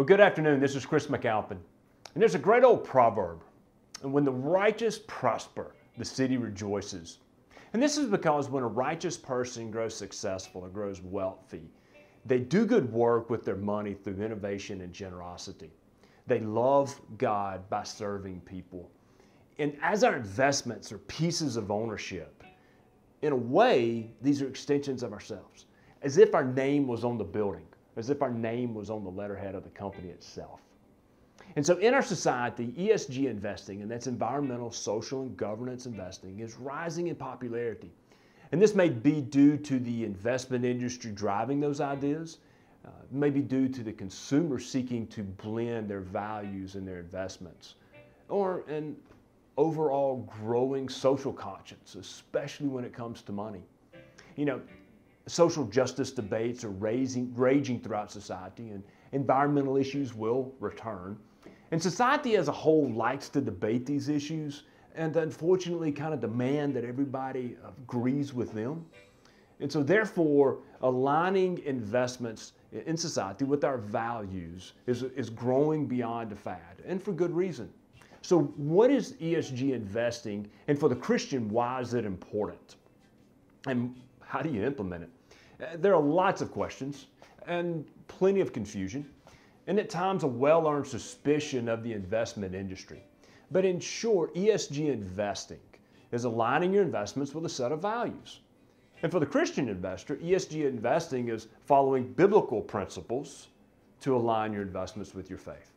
Well, good afternoon. This is Chris McAlpin. And there's a great old proverb when the righteous prosper, the city rejoices. And this is because when a righteous person grows successful or grows wealthy, they do good work with their money through innovation and generosity. They love God by serving people. And as our investments are pieces of ownership, in a way, these are extensions of ourselves, as if our name was on the building as if our name was on the letterhead of the company itself. And so in our society, ESG investing, and that's environmental, social, and governance investing, is rising in popularity. And this may be due to the investment industry driving those ideas, uh, maybe due to the consumer seeking to blend their values and their investments, or an overall growing social conscience, especially when it comes to money. You know, social justice debates are raising, raging throughout society, and environmental issues will return. And society as a whole likes to debate these issues and unfortunately kind of demand that everybody uh, agrees with them. And so, therefore, aligning investments in society with our values is, is growing beyond the fad, and for good reason. So, what is ESG investing? And for the Christian, why is it important? And how do you implement it? There are lots of questions and plenty of confusion, and at times a well earned suspicion of the investment industry. But in short, ESG investing is aligning your investments with a set of values. And for the Christian investor, ESG investing is following biblical principles to align your investments with your faith.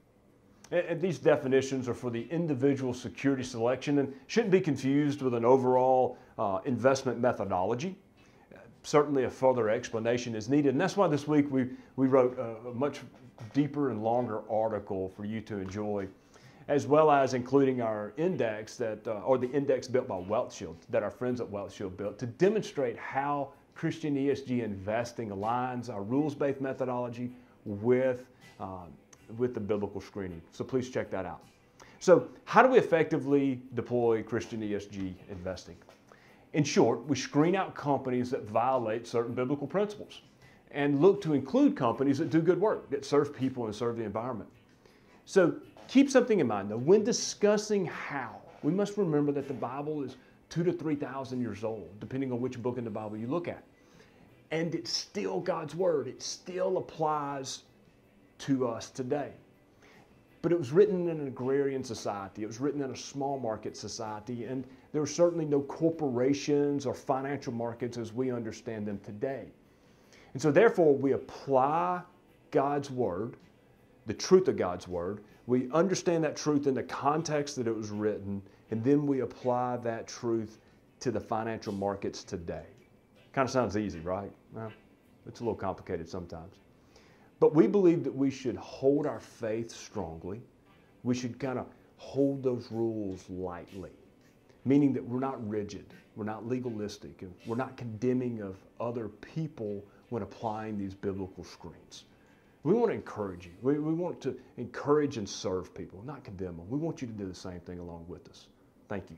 And these definitions are for the individual security selection and shouldn't be confused with an overall uh, investment methodology certainly a further explanation is needed. And that's why this week we, we wrote a, much deeper and longer article for you to enjoy, as well as including our index that, uh, or the index built by Wealth Shield, that our friends at Wealth Shield built to demonstrate how Christian ESG investing aligns our rules-based methodology with, uh, with the biblical screening. So please check that out. So how do we effectively deploy Christian ESG investing? In short, we screen out companies that violate certain biblical principles and look to include companies that do good work, that serve people and serve the environment. So keep something in mind though, when discussing how, we must remember that the Bible is two to 3,000 years old, depending on which book in the Bible you look at. And it's still God's Word. It still applies to us today. But it was written in an agrarian society, it was written in a small market society, and there were certainly no corporations or financial markets as we understand them today. And so, therefore, we apply God's Word, the truth of God's Word, we understand that truth in the context that it was written, and then we apply that truth to the financial markets today. Kind of sounds easy, right? Well, it's a little complicated sometimes. But we believe that we should hold our faith strongly. We should kind of hold those rules lightly, meaning that we're not rigid, we're not legalistic, and we're not condemning of other people when applying these biblical screens. We want to encourage you. We, we want to encourage and serve people, not condemn them. We want you to do the same thing along with us. Thank you.